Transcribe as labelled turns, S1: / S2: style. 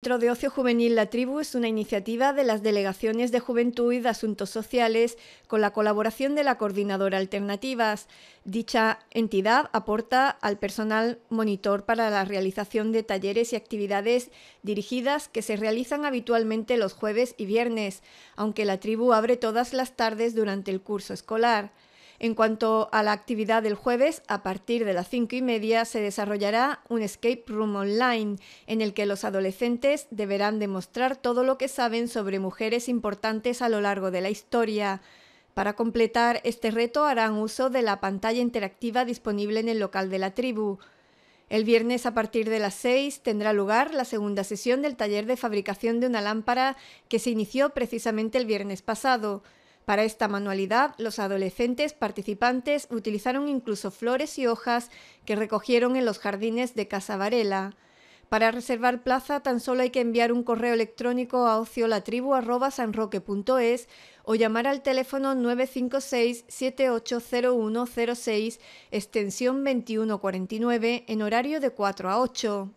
S1: Centro de Ocio Juvenil La Tribu es una iniciativa de las Delegaciones de Juventud y de Asuntos Sociales con la colaboración de la Coordinadora Alternativas. Dicha entidad aporta al personal monitor para la realización de talleres y actividades dirigidas que se realizan habitualmente los jueves y viernes, aunque la tribu abre todas las tardes durante el curso escolar. En cuanto a la actividad del jueves, a partir de las cinco y media se desarrollará un escape room online en el que los adolescentes deberán demostrar todo lo que saben sobre mujeres importantes a lo largo de la historia. Para completar este reto harán uso de la pantalla interactiva disponible en el local de la tribu. El viernes a partir de las 6 tendrá lugar la segunda sesión del taller de fabricación de una lámpara que se inició precisamente el viernes pasado. Para esta manualidad, los adolescentes participantes utilizaron incluso flores y hojas que recogieron en los jardines de Casa Varela. Para reservar plaza tan solo hay que enviar un correo electrónico a ociolatribu.sanroque.es o llamar al teléfono 956-780106 extensión 2149 en horario de 4 a 8.